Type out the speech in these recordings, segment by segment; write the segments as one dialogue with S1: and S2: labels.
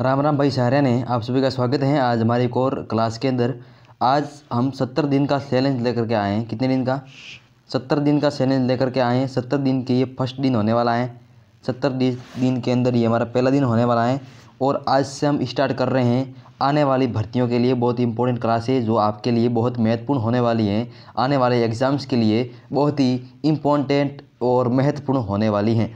S1: राम राम भाई सारे ने आप सभी का स्वागत है आज हमारी एक और क्लास के अंदर आज हम सत्तर दिन का चैलेंज लेकर के आए हैं कितने दिन का सत्तर दिन का चैलेंज लेकर के आए हैं सत्तर दिन के ये फर्स्ट दिन होने वाला है सत्तर दिन के अंदर ये हमारा पहला दिन होने वाला है और आज से हम स्टार्ट कर रहे हैं आने वाली भर्तियों के लिए बहुत इंपॉर्टेंट क्लास है जो आपके लिए बहुत महत्वपूर्ण होने वाली है आने वाले एग्ज़ाम्स के लिए बहुत ही इम्पोर्टेंट और महत्वपूर्ण होने वाली हैं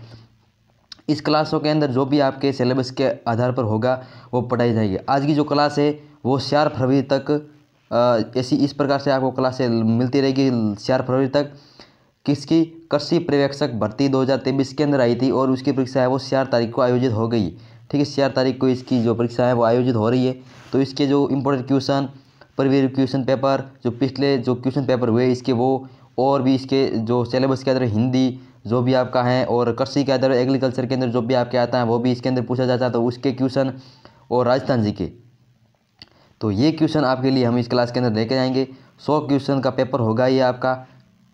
S1: इस क्लासों के अंदर जो भी आपके सिलेबस के आधार पर होगा वो पढ़ाई जाएगी आज की जो क्लास है वो चार फरवरी तक ऐसी इस प्रकार से आपको क्लासें मिलती रहेगी चार फरवरी तक किसकी कृषि पर्यवेक्षक भर्ती दो हज़ार तेईस के अंदर आई थी और उसकी परीक्षा है वो चार तारीख को आयोजित हो गई ठीक है चार तारीख को इसकी जो परीक्षा है वो आयोजित हो रही है तो इसके जो important question previous question paper जो पिछले जो क्वेश्चन पेपर हुए इसके वो और भी इसके जो सिलेबस के अंदर हिंदी जो भी आपका है और कृषि के अंदर एग्रीकल्चर के अंदर जो भी आपके आता है वो भी इसके अंदर पूछा जाता है तो उसके क्वेश्चन और राजस्थान जी के तो ये क्वेश्चन आपके लिए हम इस क्लास के अंदर लेके जाएंगे सौ क्वेश्चन का पेपर होगा ये आपका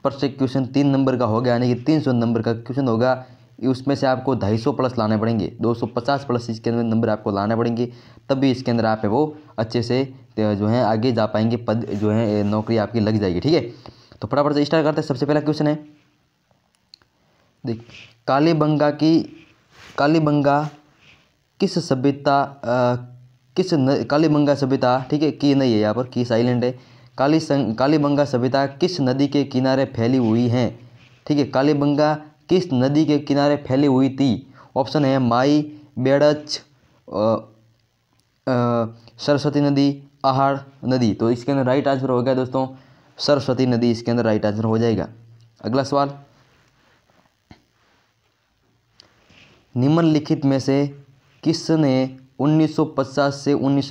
S1: प्रत्येक क्वेश्चन तीन नंबर का होगा यानी कि तीन सौ नंबर का क्वेश्चन होगा उसमें से आपको ढाई सौ प्लस लाने पड़ेंगे दो सौ पचास प्लस इसके अंदर नंबर आपको लाने पड़ेंगे तभी इसके अंदर आप वो अच्छे से तो जो है आगे जा पाएंगे पद जो है नौकरी आपकी लग जाएगी ठीक है तो फटाफट से स्टार्ट करते हैं सबसे पहला क्वेश्चन है देख कालीबंगा की कालीबंगा किस सभ्यता किस कालीबंगा सभ्यता ठीक है की नहीं है यहाँ पर की आइलैंड है काली संग कालीबंगा सभ्यता किस नदी के किनारे फैली हुई है ठीक है कालीबंगा किस नदी के किनारे फैली हुई थी ऑप्शन है माई बेड़च सरस्वती नदी आहाड़ नदी तो इसके अंदर राइट आंसर हो गया दोस्तों सरस्वती नदी इसके अंदर राइट आंसर हो जाएगा अगला सवाल निम्नलिखित में से किसने 1950 से उन्नीस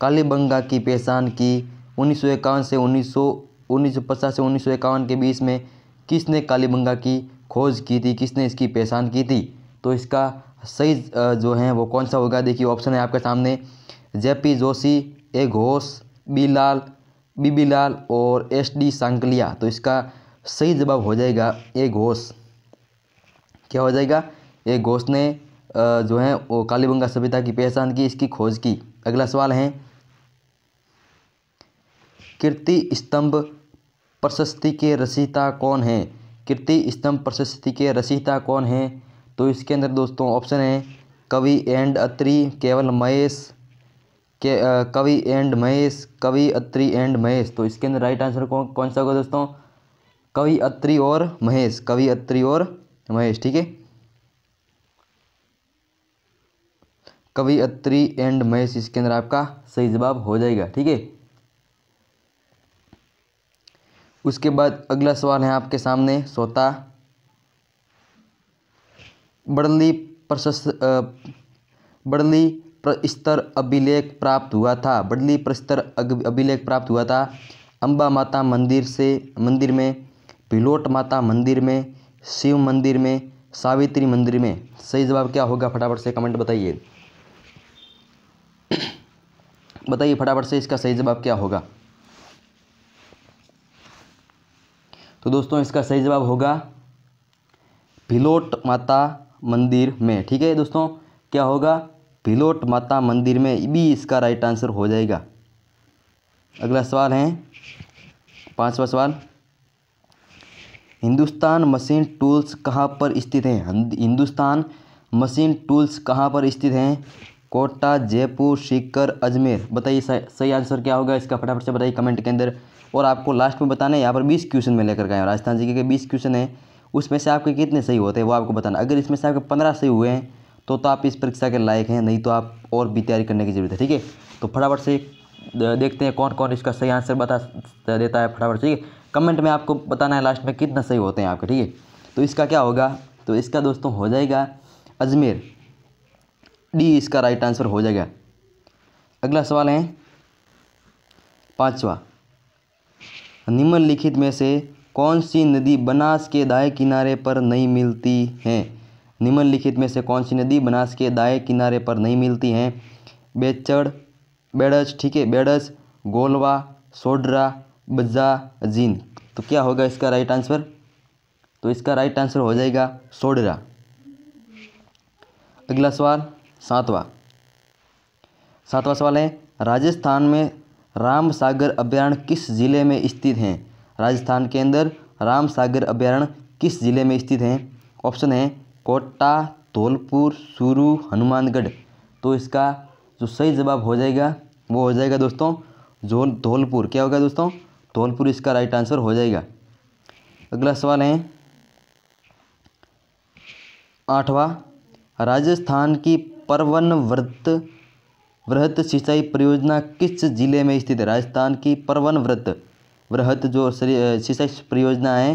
S1: कालीबंगा की पहचान की उन्नीस से उन्नीस से उन्नीस के बीच में किसने कालीबंगा की खोज की थी किसने इसकी पहचान की थी तो इसका सही जो है वो कौन सा होगा देखिए ऑप्शन है आपके सामने J P Joshi A Ghosh B Lal B Lal और एस डी सांकलिया तो इसका सही जवाब हो जाएगा ए घोष क्या हो जाएगा ये घोष ने जो है वो कालीबंगा सभ्यता की पहचान की इसकी खोज की अगला सवाल है कीर्ति स्तंभ प्रशस्ति के रचयिता कौन है कीर्ति स्तंभ प्रशस्ति के रचयिता कौन है तो इसके अंदर दोस्तों ऑप्शन है कवि एंड अत्री केवल महेश के कवि एंड महेश कवि अत्री एंड महेश तो इसके अंदर राइट आंसर कौन कौन सा होगा दोस्तों कवि अत्री और महेश कवि अत्री और महेश ठीक है कवियत्री एंड महेश इसके अंदर आपका सही जवाब हो जाएगा ठीक है उसके बाद अगला सवाल है आपके सामने सोता बड़ली प्रशस्त बड़ली स्तर अभिलेख प्राप्त हुआ था बड़ली प्रस्तर अभिलेख प्राप्त हुआ था अम्बा माता मंदिर से मंदिर में पिलोट माता मंदिर में शिव मंदिर में सावित्री मंदिर में सही जवाब क्या होगा फटाफट से कमेंट बताइए बताइए फटाफट से इसका सही जवाब क्या होगा तो दोस्तों इसका सही जवाब होगा भिलोट माता मंदिर में ठीक है दोस्तों क्या होगा भिलोट माता मंदिर में भी इसका राइट आंसर हो जाएगा अगला सवाल है पांचवा सवाल हिंदुस्तान मशीन टूल्स कहाँ पर स्थित हैं हिंदुस्तान मशीन टूल्स कहाँ पर स्थित हैं कोटा जयपुर सीकर अजमेर बताइए सही आंसर क्या होगा इसका फटाफट से बताइए कमेंट के अंदर और आपको लास्ट में बताना है यहाँ पर बीस क्वेश्चन में लेकर गए राजस्थान जी के बीस क्वेश्चन है उसमें से आपके कितने सही होते हैं वो आपको बताना अगर इसमें से आपके पंद्रह सही हुए हैं तो तो आप इस परीक्षा के लायक हैं नहीं तो आप और भी तैयारी करने की ज़रूरत है ठीक है तो फटाफट से देखते हैं कौन कौन इसका सही आंसर बता देता है फटाफट ठीक है कमेंट में आपको बताना है लास्ट में कितना सही होते हैं आपके ठीक है तो इसका क्या होगा तो इसका दोस्तों हो जाएगा अजमेर डी इसका राइट आंसर हो जाएगा अगला सवाल है पांचवा निम्नलिखित में से कौन सी नदी बनास के दाएं किनारे पर नहीं मिलती है निम्नलिखित में से कौन सी नदी बनास के दाएं किनारे पर नहीं मिलती है बेचड़ बेड़स ठीक है बेड़स गोलवा सोडरा बज्जा जीन तो क्या होगा इसका राइट आंसर तो इसका राइट आंसर हो जाएगा सोडरा अगला सवाल सातवा सातवां सवाल है राजस्थान में राम सागर अभ्यारण्य किस जिले में स्थित हैं राजस्थान के अंदर राम सागर अभ्यारण्य किस जिले में स्थित हैं ऑप्शन है कोटा धौलपुर चूरू हनुमानगढ़ तो इसका जो सही जवाब हो जाएगा वो हो जाएगा दोस्तों जो धौलपुर क्या होगा दोस्तों धौलपुर इसका राइट आंसर हो जाएगा अगला सवाल है आठवा राजस्थान की परवन व्रत वृहत सिंचाई परियोजना किस जिले में स्थित है राजस्थान की परवन व्रत वृहत जो सिंचाई परियोजना है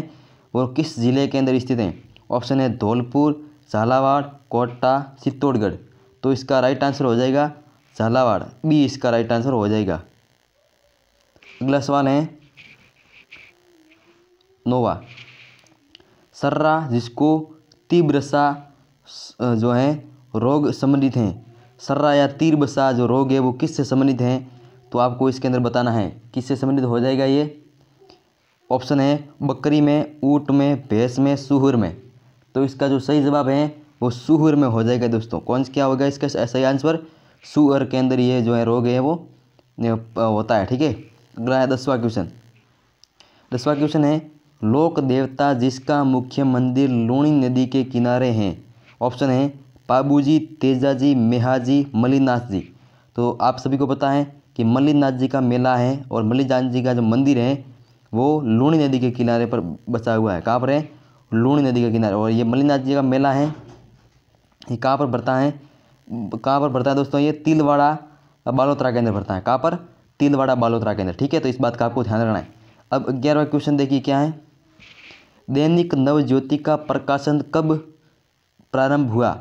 S1: वो किस जिले के अंदर स्थित है ऑप्शन है धौलपुर झालावाड़ कोटा चित्तौड़गढ़ तो इसका राइट आंसर हो जाएगा झालावाड़ बी इसका राइट आंसर हो जाएगा अगला सवाल है नोवा सर्रा जिसको तीब्रसा जो है रोग संबंधित हैं सर्रा या तीर बसा जो रोग है वो किससे संबंधित हैं तो आपको इसके अंदर बताना है किससे संबंधित हो जाएगा ये ऑप्शन है बकरी में ऊँट में भैंस में सुहर में तो इसका जो सही जवाब है वो सुहर में हो जाएगा दोस्तों कौन क्या होगा इसका सही आंसर सुअर के अंदर ये जो है रोग है वो होता है ठीक है अगला है दसवा क्वेश्चन दसवा क्वेश्चन है लोक देवता जिसका मुख्य मंदिर लूणी नदी के किनारे हैं ऑप्शन है बाबूजी तेजाजी मेहाजी मल्लीनाथ जी तो आप सभी को पता है कि मल्लीनाथ जी का मेला है और मल्लीनाथ जी का जो मंदिर है वो लूणी नदी के किनारे पर बसा हुआ है कहाँ पर है लूणी नदी के किनारे और ये मल्लीनाथ जी का मेला है ये कहाँ पर भरता है कहाँ पर भरता है दोस्तों ये तिलवाड़ा बालोतरा के अंदर है कहाँ पर तिलवाड़ा बालोतरा के अंदर ठीक है तो इस बात का आपको ध्यान रखना है अब ग्यारहवा क्वेश्चन देखिए क्या है दैनिक नवज्योति का प्रकाशन कब प्रारंभ हुआ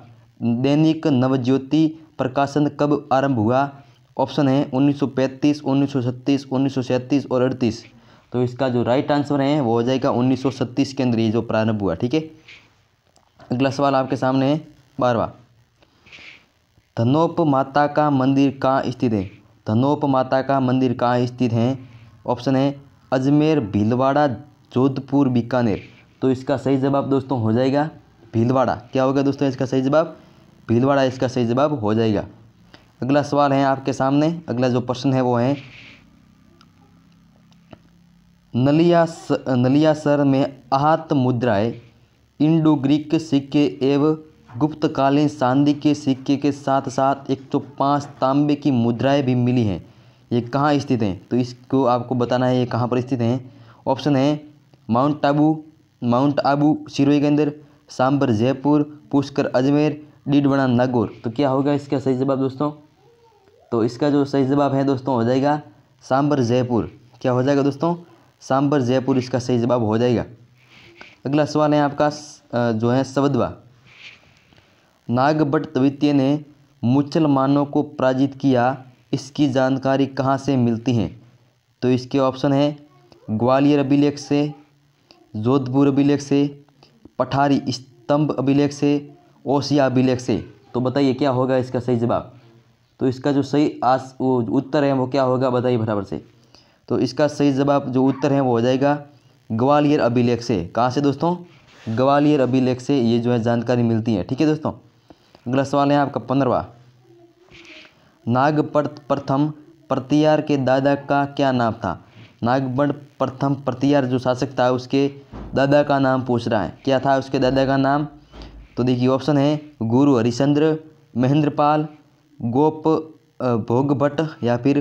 S1: दैनिक नवज्योति प्रकाशन कब आरंभ हुआ ऑप्शन है 1935, 1936, 1937 और अड़तीस तो इसका जो राइट आंसर है वो हो जाएगा 1936 के अंदर ये जो प्रारंभ हुआ ठीक है अगला सवाल आपके सामने है बारवा धनोप माता का मंदिर कहाँ स्थित है धनोप माता का मंदिर कहाँ स्थित है ऑप्शन है अजमेर भीलवाड़ा जोधपुर बीकानेर तो इसका सही जवाब दोस्तों हो जाएगा भीलवाड़ा क्या होगा दोस्तों इसका सही जवाब भीलवाड़ा इसका सही जवाब हो जाएगा अगला सवाल है आपके सामने अगला जो प्रश्न है वो है नलिया स, नलिया सर में आहत मुद्राएं इंडो ग्रीक सिक्के एवं गुप्तकालीन चांदी के सिक्के के साथ साथ एक सौ तो पाँच तांबे की मुद्राएं भी मिली हैं ये कहाँ स्थित हैं तो इसको आपको बताना है ये कहाँ पर स्थित हैं ऑप्शन है माउंट आबू माउंट आबू सिरोई के अंदर सांबर जयपुर पुष्कर अजमेर डीड बना नागौर तो क्या होगा इसका सही जवाब दोस्तों तो इसका जो सही जवाब है दोस्तों हो जाएगा सांबर जयपुर क्या हो जाएगा दोस्तों सांबर जयपुर इसका सही जवाब हो जाएगा अगला सवाल है आपका जो है सवदवा नागभट द्वितीय ने मुसलमानों को पराजित किया इसकी जानकारी कहाँ से मिलती है तो इसके ऑप्शन है ग्वालियर अभिलेख से जोधपुर अभिलेख से पठारी स्तंभ अभिलेख से ओसिया अभिलेख से तो बताइए क्या होगा इसका सही जवाब तो इसका जो सही आस वो उत्तर है वो क्या होगा बताइए बराबर से तो इसका सही जवाब जो उत्तर है वो हो जाएगा ग्वालियर अभिलेख से कहाँ से दोस्तों ग्वालियर अभिलेख से ये जो है जानकारी मिलती है ठीक है दोस्तों अगला सवाल है आपका पंद्रवा नागपट प्रथम प्रतियार के दादा का क्या नाम था नागपट प्रथम प्रतियार जो शासक था उसके दादा का नाम पूछ रहा है क्या था उसके दादा का नाम तो देखिए ऑप्शन है गुरु हरिश्चंद्र महेंद्रपाल गोप भोग भट्ट या फिर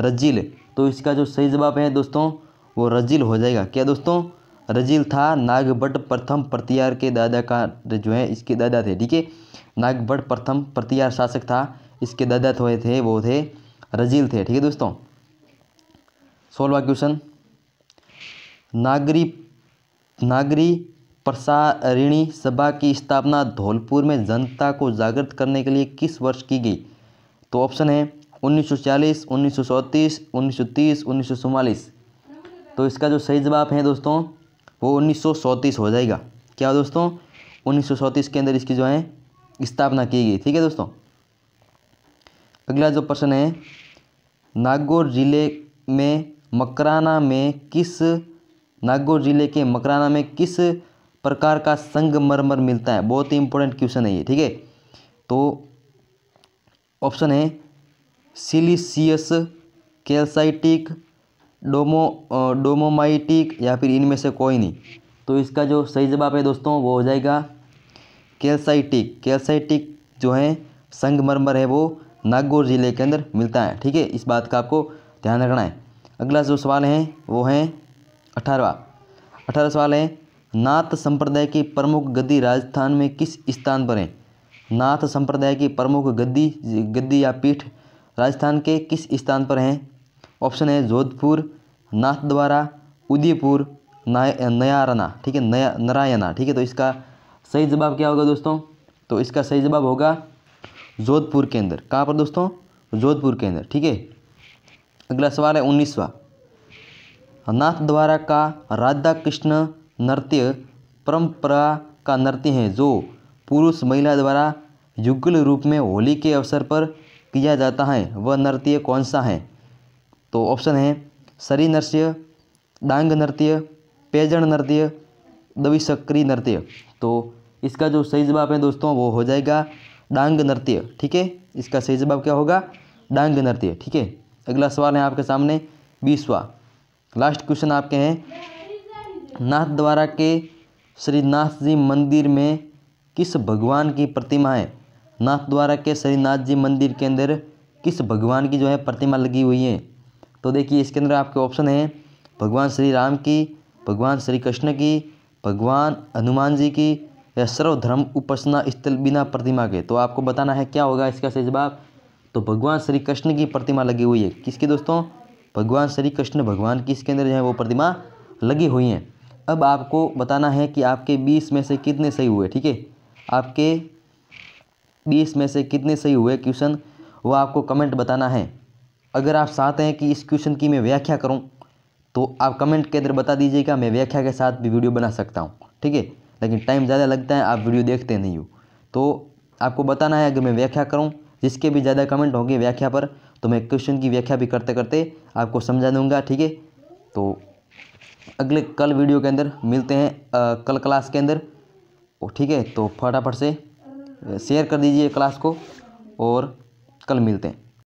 S1: रजील तो इसका जो सही जवाब है दोस्तों वो रजील हो जाएगा क्या दोस्तों रजील था नागभट्ट प्रथम प्रतियार के दादा का जो है इसके दादा थे ठीक है नागभट्ट प्रथम प्रतियार शासक था इसके दादा तो थोड़े थे वो थे रजील थे ठीक है दोस्तों सोलवा क्वेश्चन नागरी नागरी प्रसारिणी सभा की स्थापना धौलपुर में जनता को जागृत करने के लिए किस वर्ष की गई तो ऑप्शन है 1940, 1934, 1930, 1944 तो इसका जो सही जवाब है दोस्तों वो उन्नीस हो जाएगा क्या दोस्तों उन्नीस के अंदर इसकी जो है स्थापना की गई ठीक है दोस्तों अगला जो प्रश्न है नागौर जिले में मकराना में किस नागौर जिले के मकराना में किस प्रकार का संगमरमर मिलता है बहुत ही इंपॉर्टेंट क्वेश्चन है ये ठीक है तो ऑप्शन है सिलिसियस कैल्साइटिक डोमो डोमोमाइटिक या फिर इनमें से कोई नहीं तो इसका जो सही जवाब है दोस्तों वो हो जाएगा कैल्साइटिक कैल्साइटिक जो है संगमरमर है वो नागौर ज़िले के अंदर मिलता है ठीक है इस बात का आपको ध्यान रखना है अगला जो सवाल है वो है अठारहवा अठारह सवाल है नाथ संप्रदाय की प्रमुख गद्दी राजस्थान में किस स्थान पर है नाथ संप्रदाय की प्रमुख गद्दी गद्दी या पीठ राजस्थान के किस स्थान पर हैं ऑप्शन है जोधपुर नाथ द्वारा उदयपुर रना ठीक है नया नारायणा ठीक है तो इसका सही जवाब क्या होगा दोस्तों तो इसका सही जवाब होगा जोधपुर के अंदर कहाँ पर दोस्तों जोधपुर के अंदर ठीक है अगला सवाल है उन्नीसवा नाथ द्वारा का राधा कृष्ण नृत्य परंपरा का नृत्य है जो पुरुष महिला द्वारा युगल रूप में होली के अवसर पर किया जाता है वह नृत्य कौन सा है तो ऑप्शन है सरी नृत्य डांग नृत्य पेजण नृत्य दविशक्री नृत्य तो इसका जो सही जवाब है दोस्तों वो हो जाएगा डांग नृत्य ठीक है इसका सही जवाब क्या होगा डांग नृत्य ठीक है अगला सवाल है आपके सामने बीसवा लास्ट क्वेश्चन आपके हैं नाथ द्वारा के श्रीनाथ जी मंदिर में किस भगवान की प्रतिमा है नाथ द्वारा के श्रीनाथ जी मंदिर के अंदर किस भगवान की जो है प्रतिमा लगी हुई है तो देखिए इसके अंदर आपके ऑप्शन हैं भगवान श्री राम की भगवान श्री कृष्ण की भगवान हनुमान जी की या सर्वधर्म उपासना स्थल बिना प्रतिमा के तो आपको बताना है क्या होगा इसका सही जवाब तो भगवान श्री कृष्ण की प्रतिमा लगी हुई है किसकी दोस्तों भगवान श्री कृष्ण भगवान की इसके अंदर जो है वो प्रतिमा लगी हुई हैं अब आपको बताना है कि आपके बीस में से कितने सही हुए ठीक है आपके बीस में से कितने सही हुए क्वेश्चन वह आपको कमेंट बताना है अगर आप चाहते हैं कि इस क्वेश्चन की मैं व्याख्या करूं तो आप कमेंट के अंदर बता दीजिएगा मैं व्याख्या के साथ भी वीडियो बना सकता हूं ठीक है लेकिन टाइम ज़्यादा लगता है आप वीडियो देखते नहीं हो तो आपको बताना है अगर मैं व्याख्या करूं जिसके भी ज़्यादा कमेंट होंगे व्याख्या पर तो मैं क्वेश्चन की व्याख्या भी करते करते आपको समझा दूंगा ठीक है तो अगले कल वीडियो के अंदर मिलते हैं आ, कल क्लास के अंदर ठीक है तो फटाफट से शेयर कर दीजिए क्लास को और कल मिलते हैं